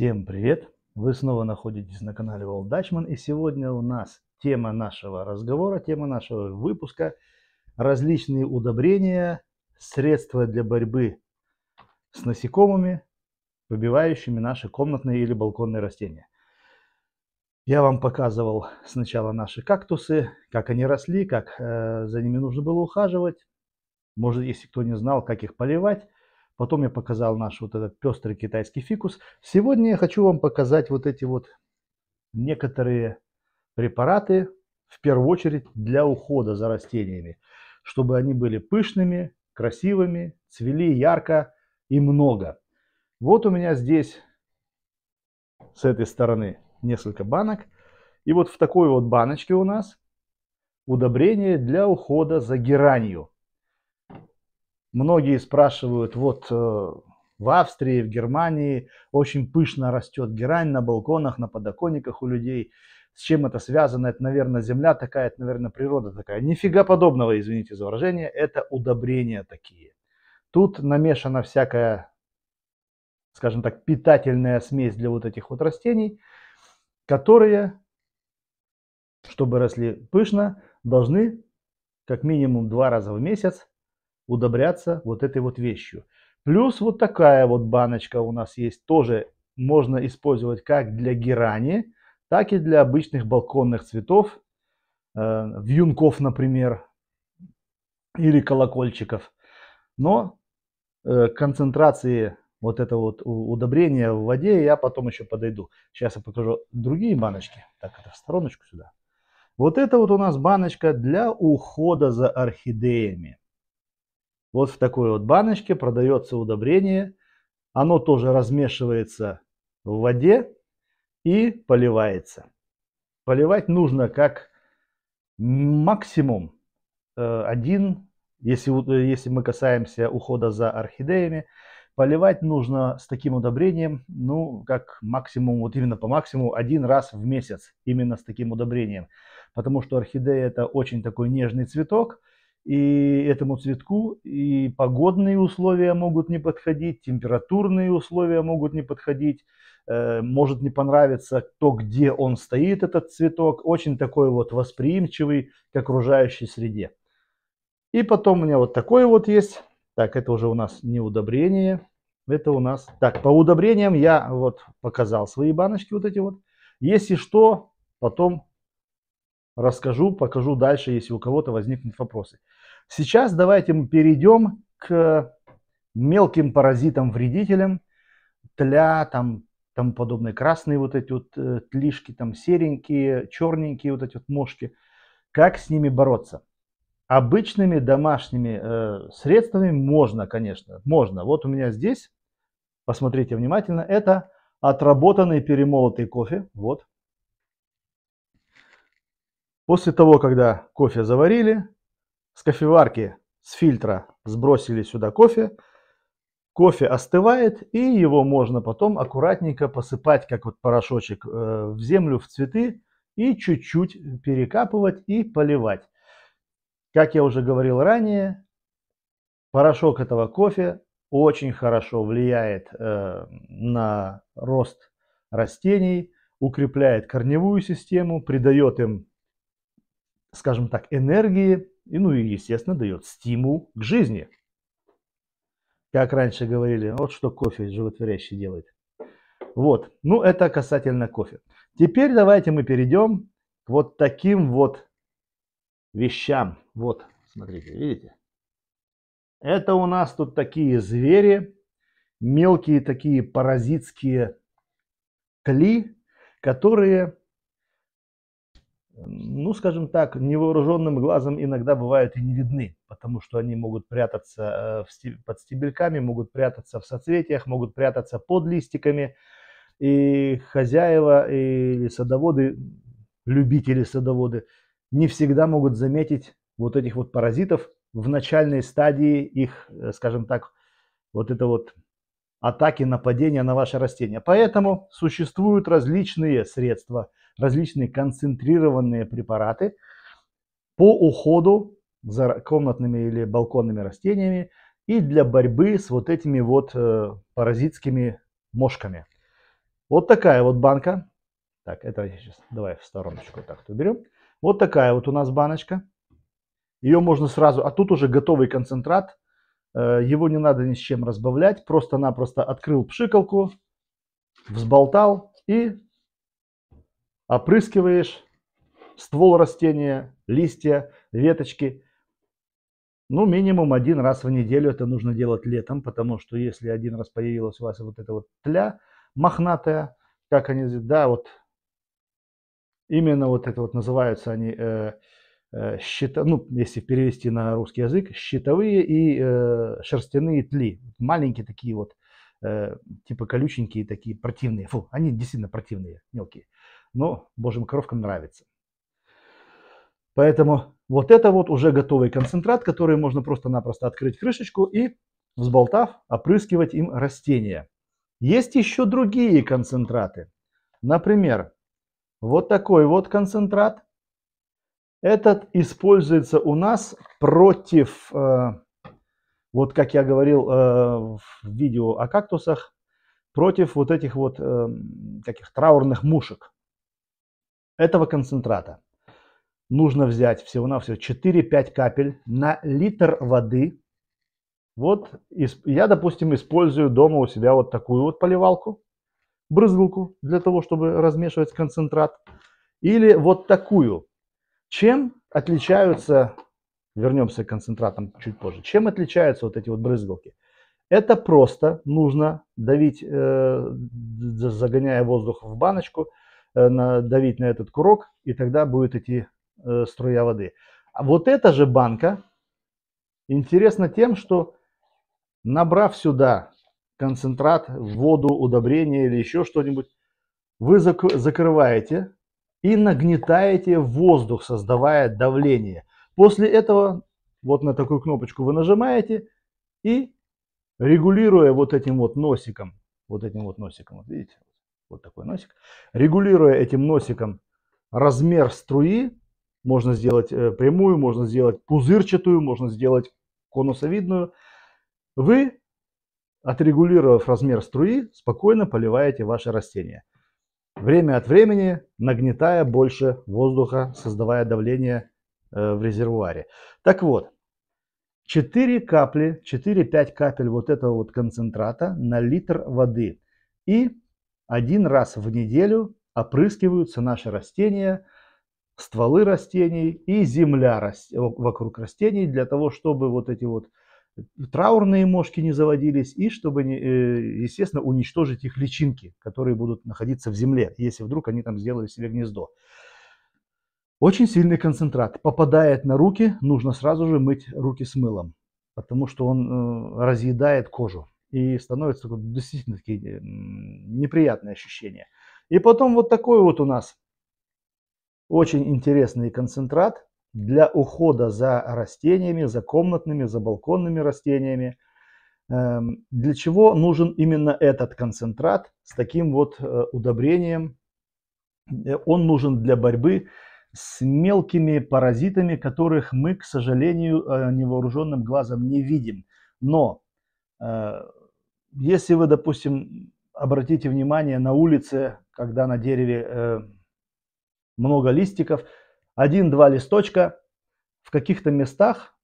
Всем привет! Вы снова находитесь на канале Волдачман и сегодня у нас тема нашего разговора, тема нашего выпуска различные удобрения, средства для борьбы с насекомыми, выбивающими наши комнатные или балконные растения. Я вам показывал сначала наши кактусы, как они росли, как э, за ними нужно было ухаживать. Может, если кто не знал, как их поливать. Потом я показал наш вот этот пестрый китайский фикус. Сегодня я хочу вам показать вот эти вот некоторые препараты, в первую очередь для ухода за растениями, чтобы они были пышными, красивыми, цвели ярко и много. Вот у меня здесь с этой стороны несколько банок. И вот в такой вот баночке у нас удобрение для ухода за геранью. Многие спрашивают, вот э, в Австрии, в Германии очень пышно растет герань на балконах, на подоконниках у людей. С чем это связано? Это, наверное, земля такая, это, наверное, природа такая. Нифига подобного, извините за выражение, это удобрения такие. Тут намешана всякая, скажем так, питательная смесь для вот этих вот растений, которые, чтобы росли пышно, должны как минимум два раза в месяц удобряться вот этой вот вещью. Плюс вот такая вот баночка у нас есть, тоже можно использовать как для герани, так и для обычных балконных цветов, э, вьюнков, например, или колокольчиков. Но э, концентрации вот это вот удобрения в воде, я потом еще подойду. Сейчас я покажу другие баночки. Так, это в стороночку сюда. Вот это вот у нас баночка для ухода за орхидеями. Вот в такой вот баночке продается удобрение. Оно тоже размешивается в воде и поливается. Поливать нужно как максимум э, один, если, э, если мы касаемся ухода за орхидеями, поливать нужно с таким удобрением, ну, как максимум, вот именно по максимуму, один раз в месяц, именно с таким удобрением. Потому что орхидея это очень такой нежный цветок, и этому цветку, и погодные условия могут не подходить, температурные условия могут не подходить, э, может не понравиться то, где он стоит, этот цветок, очень такой вот восприимчивый к окружающей среде. И потом у меня вот такой вот есть, так, это уже у нас не удобрение, это у нас, так, по удобрениям я вот показал свои баночки вот эти вот, если что, потом расскажу, покажу дальше, если у кого-то возникнут вопросы. Сейчас давайте мы перейдем к мелким паразитам-вредителям, тля, там, тому подобное, красные вот эти вот э, тлишки, там серенькие, черненькие вот эти вот мошки. Как с ними бороться? Обычными домашними э, средствами можно, конечно, можно. Вот у меня здесь, посмотрите внимательно, это отработанный перемолотый кофе, вот. После того, когда кофе заварили, с кофеварки, с фильтра сбросили сюда кофе. Кофе остывает, и его можно потом аккуратненько посыпать, как вот порошочек, э, в землю, в цветы, и чуть-чуть перекапывать и поливать. Как я уже говорил ранее, порошок этого кофе очень хорошо влияет э, на рост растений, укрепляет корневую систему, придает им, скажем так, энергии, и, ну и, естественно, дает стимул к жизни. Как раньше говорили, вот что кофе животворящий делает. Вот, ну это касательно кофе. Теперь давайте мы перейдем к вот таким вот вещам. Вот, смотрите, видите? Это у нас тут такие звери, мелкие такие паразитские тли, которые ну, скажем так, невооруженным глазом иногда бывают и не видны, потому что они могут прятаться э, под стебельками, могут прятаться в соцветиях, могут прятаться под листиками. И хозяева или садоводы, любители садоводы, не всегда могут заметить вот этих вот паразитов в начальной стадии их, э, скажем так, вот это вот атаки, нападения на ваше растение. Поэтому существуют различные средства – различные концентрированные препараты по уходу за комнатными или балконными растениями и для борьбы с вот этими вот э, паразитскими мошками. Вот такая вот банка. Так, это сейчас давай в стороночку так то уберем. Вот такая вот у нас баночка. Ее можно сразу, а тут уже готовый концентрат. Э, его не надо ни с чем разбавлять. Просто-напросто открыл пшикалку, взболтал и опрыскиваешь ствол растения, листья, веточки. Ну, минимум один раз в неделю это нужно делать летом, потому что если один раз появилась у вас вот эта вот тля мохнатая, как они, да, вот именно вот это вот называются они, э, э, щита, ну, если перевести на русский язык, щитовые и э, шерстяные тли. Маленькие такие вот, э, типа колюченькие такие противные. Фу, они действительно противные, мелкие но божьим коровкам нравится. Поэтому вот это вот уже готовый концентрат, который можно просто-напросто открыть крышечку и, взболтав, опрыскивать им растения. Есть еще другие концентраты. Например, вот такой вот концентрат. Этот используется у нас против, э, вот как я говорил э, в видео о кактусах, против вот этих вот э, таких траурных мушек этого концентрата нужно взять всего-навсего 4-5 капель на литр воды. Вот я, допустим, использую дома у себя вот такую вот поливалку, брызгалку для того, чтобы размешивать концентрат. Или вот такую. Чем отличаются, вернемся к концентратам чуть позже, чем отличаются вот эти вот брызгалки? Это просто нужно давить, э, загоняя воздух в баночку – Э, надавить на этот курок, и тогда будет идти э, струя воды. А вот эта же банка интересна тем, что набрав сюда концентрат, воду, удобрение или еще что-нибудь, вы зак закрываете и нагнетаете воздух, создавая давление. После этого вот на такую кнопочку вы нажимаете и регулируя вот этим вот носиком, вот этим вот носиком, вот видите, вот такой носик. Регулируя этим носиком размер струи, можно сделать э, прямую, можно сделать пузырчатую, можно сделать конусовидную. Вы, отрегулировав размер струи, спокойно поливаете ваши растения. Время от времени нагнетая больше воздуха, создавая давление э, в резервуаре. Так вот, 4 капли, 4-5 капель вот этого вот концентрата на литр воды. И один раз в неделю опрыскиваются наши растения, стволы растений и земля вокруг растений для того, чтобы вот эти вот э, траурные мошки не заводились и чтобы, э, естественно, уничтожить их личинки, которые будут находиться в земле, если вдруг они там сделали себе гнездо. Очень сильный концентрат. Попадает на руки, нужно сразу же мыть руки с мылом, потому что он э, разъедает кожу и становится действительно такие неприятные ощущения. И потом вот такой вот у нас очень интересный концентрат для ухода за растениями, за комнатными, за балконными растениями. Эм, для чего нужен именно этот концентрат с таким вот э, удобрением? Э, он нужен для борьбы с мелкими паразитами, которых мы, к сожалению, э, невооруженным глазом не видим. Но если вы, допустим, обратите внимание на улице, когда на дереве э, много листиков, один-два листочка в каких-то местах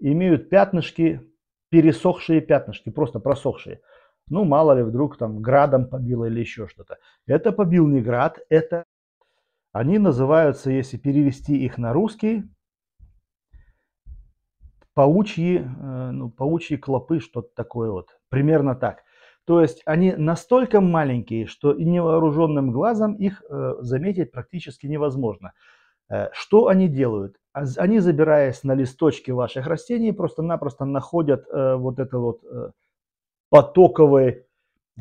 имеют пятнышки, пересохшие пятнышки, просто просохшие. Ну, мало ли, вдруг там градом побило или еще что-то. Это побил не град, это... Они называются, если перевести их на русский, паучьи, э, ну, паучьи клопы, что-то такое вот. Примерно так. То есть они настолько маленькие, что и невооруженным глазом их э, заметить практически невозможно. Э, что они делают? А они, забираясь на листочки ваших растений, просто-напросто находят э, вот это вот потоковый,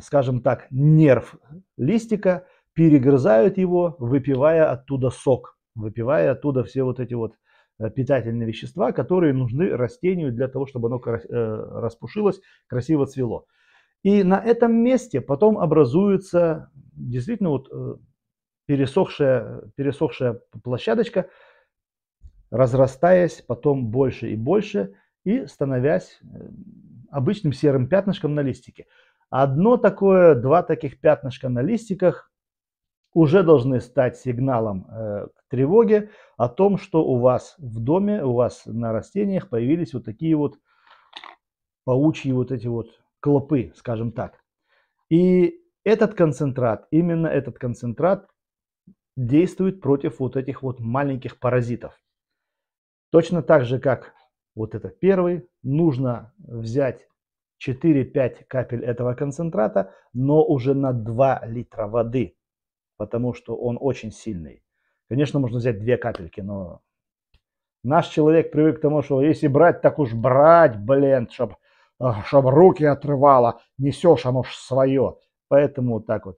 скажем так, нерв листика, перегрызают его, выпивая оттуда сок, выпивая оттуда все вот эти вот Э, питательные вещества, которые нужны растению для того, чтобы оно э, распушилось, красиво цвело. И на этом месте потом образуется действительно вот э, пересохшая, пересохшая площадочка, разрастаясь потом больше и больше и становясь обычным серым пятнышком на листике. Одно такое, два таких пятнышка на листиках уже должны стать сигналом э, к тревоге о том, что у вас в доме, у вас на растениях появились вот такие вот паучьи вот эти вот клопы, скажем так. И этот концентрат, именно этот концентрат действует против вот этих вот маленьких паразитов. Точно так же, как вот этот первый, нужно взять 4-5 капель этого концентрата, но уже на 2 литра воды – потому что он очень сильный. Конечно, можно взять две капельки, но наш человек привык к тому, что если брать, так уж брать, блин, чтоб, чтоб руки отрывало, несешь оно ж свое. Поэтому вот так вот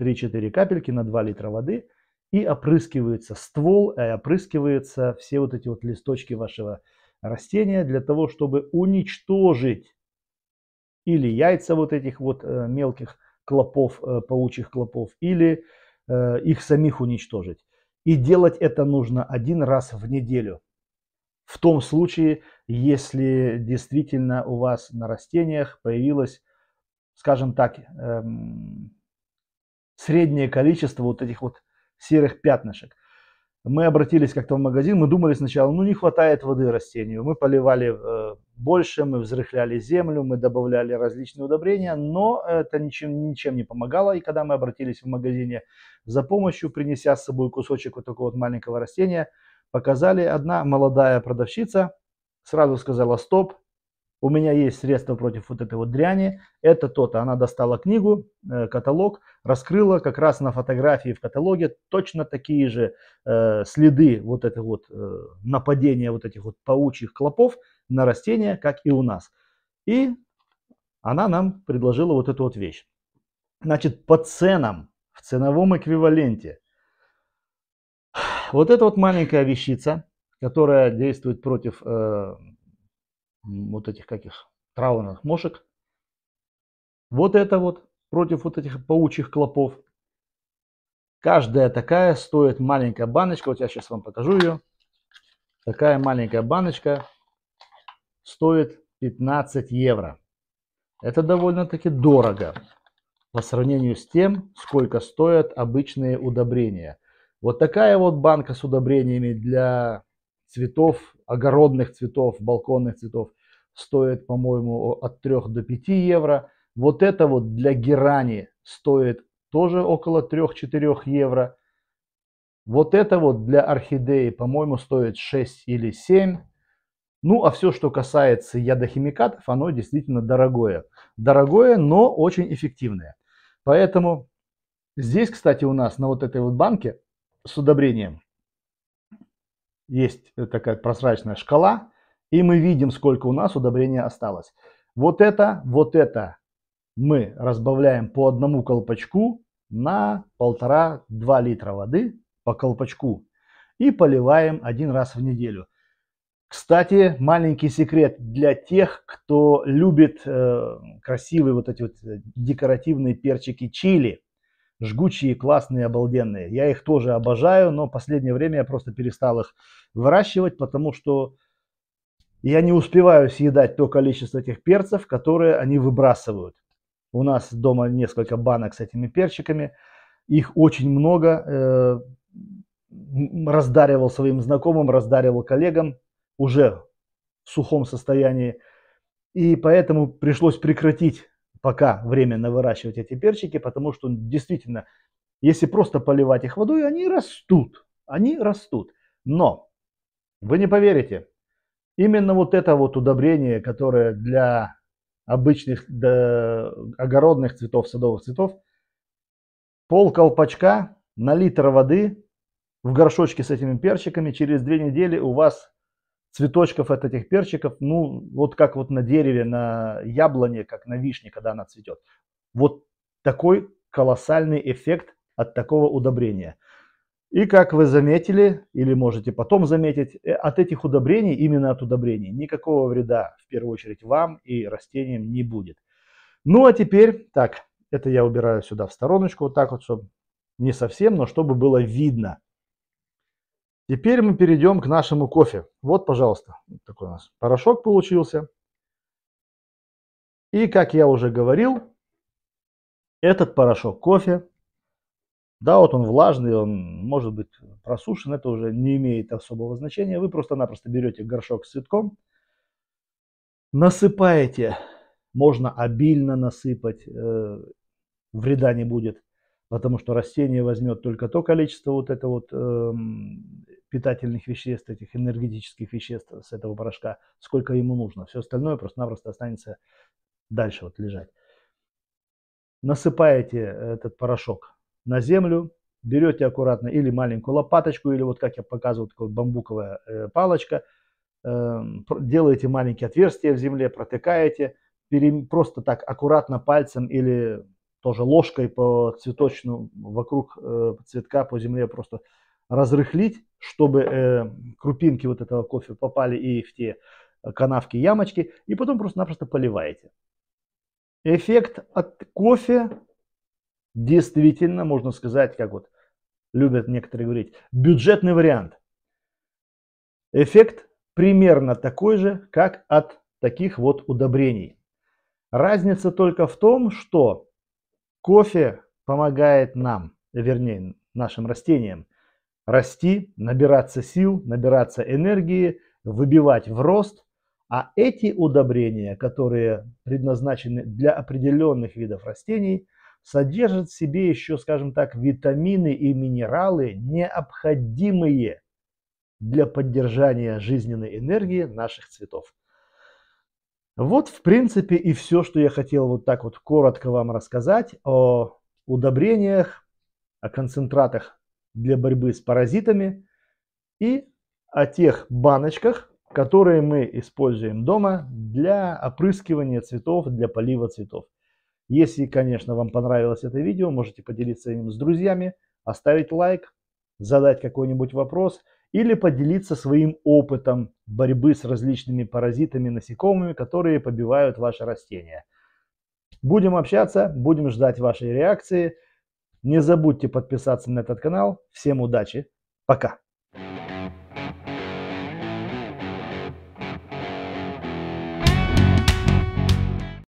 3-4 капельки на 2 литра воды и опрыскивается ствол, и опрыскиваются все вот эти вот листочки вашего растения для того, чтобы уничтожить или яйца вот этих вот э, мелких клопов, э, паучих клопов, или э, их самих уничтожить. И делать это нужно один раз в неделю. В том случае, если действительно у вас на растениях появилось, скажем так, эм, среднее количество вот этих вот серых пятнышек – мы обратились как-то в магазин, мы думали сначала, ну не хватает воды растению. Мы поливали э, больше, мы взрыхляли землю, мы добавляли различные удобрения, но это ничем, ничем не помогало. И когда мы обратились в магазине за помощью, принеся с собой кусочек вот такого вот маленького растения, показали, одна молодая продавщица сразу сказала, стоп, у меня есть средство против вот этой вот дряни, это то-то. Она достала книгу, э, каталог, раскрыла как раз на фотографии в каталоге точно такие же э, следы вот этой вот э, нападения вот этих вот паучьих клопов на растения, как и у нас. И она нам предложила вот эту вот вещь. Значит, по ценам, в ценовом эквиваленте. Вот эта вот маленькая вещица, которая действует против вот этих каких траурных мошек. Вот это вот против вот этих паучьих клопов. Каждая такая стоит маленькая баночка. Вот я сейчас вам покажу ее. Такая маленькая баночка стоит 15 евро. Это довольно-таки дорого по сравнению с тем, сколько стоят обычные удобрения. Вот такая вот банка с удобрениями для цветов, огородных цветов, балконных цветов, стоит, по-моему, от 3 до 5 евро. Вот это вот для герани стоит тоже около 3-4 евро. Вот это вот для орхидеи, по-моему, стоит 6 или 7. Ну, а все, что касается ядохимикатов, оно действительно дорогое. Дорогое, но очень эффективное. Поэтому здесь, кстати, у нас на вот этой вот банке с удобрением есть э, такая прозрачная шкала. И мы видим, сколько у нас удобрения осталось. Вот это, вот это мы разбавляем по одному колпачку на полтора-два литра воды по колпачку и поливаем один раз в неделю. Кстати, маленький секрет для тех, кто любит э, красивые вот эти вот э, декоративные перчики чили. Жгучие, классные, обалденные. Я их тоже обожаю, но последнее время я просто перестал их выращивать, потому что я не успеваю съедать то количество этих перцев, которые они выбрасывают. У нас дома несколько банок с этими перчиками. Их очень много. Э, раздаривал своим знакомым, раздаривал коллегам уже в сухом состоянии. И поэтому пришлось прекратить пока временно выращивать эти перчики, потому что ну, действительно, если просто поливать их водой, они растут. Они растут. Но вы не поверите, именно вот это вот удобрение, которое для обычных да, огородных цветов, садовых цветов, пол колпачка на литр воды в горшочке с этими перчиками, через две недели у вас цветочков от этих перчиков, ну, вот как вот на дереве, на яблоне, как на вишне, когда она цветет. Вот такой колоссальный эффект от такого удобрения. И как вы заметили, или можете потом заметить, э, от этих удобрений, именно от удобрений, никакого вреда в первую очередь вам и растениям не будет. Ну а теперь, так, это я убираю сюда в стороночку, вот так вот, чтобы не совсем, но чтобы было видно. Теперь мы перейдем к нашему кофе. Вот, пожалуйста, вот такой у нас порошок получился. И, как я уже говорил, этот порошок кофе да, вот он влажный, он может быть просушен, это уже не имеет особого значения. Вы просто-напросто берете горшок с цветком, насыпаете, можно обильно насыпать, э, вреда не будет, потому что растение возьмет только то количество вот это вот э, питательных веществ, этих энергетических веществ с этого порошка, сколько ему нужно. Все остальное просто-напросто останется дальше вот лежать. Насыпаете этот порошок на землю, берете аккуратно или маленькую лопаточку, или вот как я показывал, такая бамбуковая э, палочка, э, делаете маленькие отверстия в земле, протыкаете, пере, просто так аккуратно пальцем или тоже ложкой по цветочному, вокруг э, цветка по земле просто разрыхлить, чтобы э, крупинки вот этого кофе попали и в те канавки, ямочки, и потом просто-напросто поливаете. Эффект от кофе действительно, можно сказать, как вот любят некоторые говорить, бюджетный вариант. Эффект примерно такой же, как от таких вот удобрений. Разница только в том, что кофе помогает нам, вернее, нашим растениям расти, набираться сил, набираться энергии, выбивать в рост. А эти удобрения, которые предназначены для определенных видов растений, содержит в себе еще, скажем так, витамины и минералы, необходимые для поддержания жизненной энергии наших цветов. Вот, в принципе, и все, что я хотел вот так вот коротко вам рассказать о удобрениях, о концентратах для борьбы с паразитами и о тех баночках, которые мы используем дома для опрыскивания цветов, для полива цветов. Если, конечно, вам понравилось это видео, можете поделиться им с друзьями, оставить лайк, задать какой-нибудь вопрос или поделиться своим опытом борьбы с различными паразитами, насекомыми, которые побивают ваши растения. Будем общаться, будем ждать вашей реакции. Не забудьте подписаться на этот канал. Всем удачи, пока!